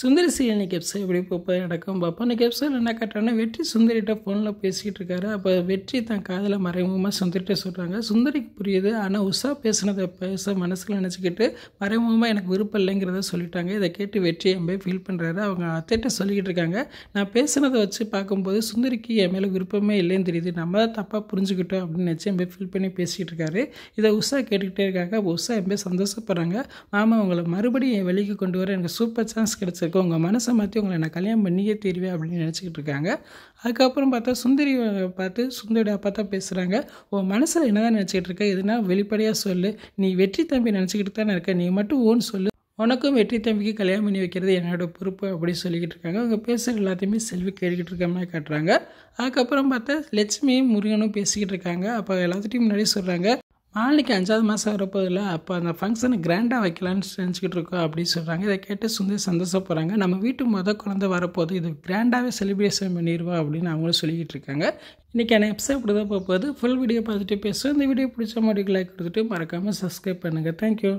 சுந்தரி C இன்னைக்கு எப்படி போய் நடக்கும் பார்ப்போம் இன்றைக்கி எப்சைல் என்ன கேட்டோன்னா வெற்றி சுந்தரிகிட்ட ஃபோனில் பேசிக்கிட்டு இருக்காரு அப்போ வெற்றி தன் காதில் மறைமுகமாக சுந்தரிகிட்ட சொல்கிறாங்க சுந்தரிக்கு புரியுது ஆனால் உஷா பேசினதை பேச மனசில் நினச்சிக்கிட்டு மறைமுகமாக எனக்கு விருப்பம் இல்லைங்கிறத சொல்லிட்டாங்க இதை கேட்டு வெற்றி என் போய் ஃபீல் பண்ணுறாரு அவங்க அத்தைகிட்ட சொல்லிக்கிட்டு இருக்காங்க நான் பேசுனதை வச்சு பார்க்கும்போது சுந்தரிக்கு என் மேலே விருப்பமே இல்லைன்னு தெரியுது நம்ம தான் தப்பாக புரிஞ்சுக்கிட்டோம் அப்படின்னு நினச்சி என் போய் ஃபீல் பண்ணி பேசிக்கிட்டு இருக்காரு இதை உஷா கேட்டுக்கிட்டே இருக்காங்க உஷா என் போய் சந்தோஷப்படுறாங்க மாமா உங்களை மறுபடியும் என் வெளிக்கு கொண்டு வர எனக்கு சூப்பர் சான்ஸ் கிடச்சி இருக்கு உங்கள் மனசை மாற்றி உங்களை நான் கல்யாணம் பண்ணியே தெரிவேன் அப்படின்னு நினச்சிக்கிட்டு இருக்காங்க அதுக்கப்புறம் பார்த்தா சுந்தரி பார்த்து சுந்தரியோட அப்பா தான் பேசுகிறாங்க உன் மனசில் என்ன தான் நினச்சிக்கிட்டு இருக்க எதுனா வெளிப்படையாக சொல்லு நீ வெற்றி தம்பி நினச்சிக்கிட்டு தானே இருக்க நீ மட்டும் ஓன் சொல்லு உனக்கும் வெற்றி தம்பிக்கு கல்யாணம் பண்ணி வைக்கிறது என்னோட பொறுப்பு அப்படின்னு சொல்லிக்கிட்டு இருக்காங்க அவங்க பேசுகிற எல்லாத்தையுமே செல்வி கேட்டுக்கிட்டு இருக்க மாதிரி காட்டுறாங்க அதுக்கப்புறம் பார்த்தா லட்சுமியும் முருகனும் பேசிக்கிட்டு இருக்காங்க அப்போ எல்லாத்துட்டையும் முன்னாடி சொல்கிறாங்க நாளைக்கு அஞ்சாவது மாதம் வரப்போதில் அப்போ அந்த ஃபங்க்ஷனை கிராண்டாக வைக்கலான்னு செஞ்சுக்கிட்டு இருக்கோம் அப்படின்னு சொல்கிறாங்க இதை கேட்டு சந்தோஷம் சந்தோஷப்படுறாங்க நம்ம வீட்டு மொதல் குழந்த வரப்போது இது கிராண்டாகவே செலிப்ரேஷன் பண்ணிடுவோம் அப்படின்னு அவங்களும் சொல்லிக்கிட்டு இருக்காங்க என்ன எபிசோட் இப்படி தான் போகுது ஃபுல் வீடியோ பார்த்துட்டு பேசுவோம் இந்த வீடியோ பிடிச்ச மாதிரி லைக் கொடுத்துட்டு மறக்காமல் சப்ஸ்கிரைப் பண்ணுங்கள் தேங்க்யூ